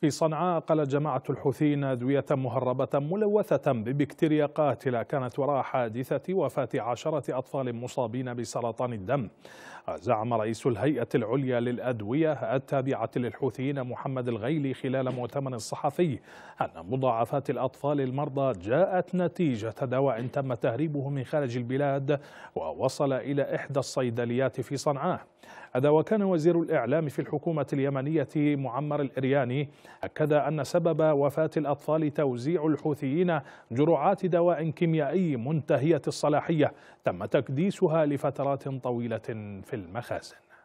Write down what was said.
في صنعاء قلت جماعة الحوثيين أدوية مهربة ملوثة ببكتيريا قاتلة كانت وراء حادثة وفاة عشرة أطفال مصابين بسرطان الدم زعم رئيس الهيئة العليا للأدوية التابعة للحوثيين محمد الغيلي خلال مؤتمر صحفي أن مضاعفات الأطفال المرضى جاءت نتيجة دواء تم تهريبه من خارج البلاد ووصل إلى إحدى الصيدليات في صنعاء هذا وكان وزير الإعلام في الحكومة اليمنية معمر الإرياني أكد أن سبب وفاة الأطفال توزيع الحوثيين جرعات دواء كيميائي منتهية الصلاحية تم تكديسها لفترات طويلة في المخازن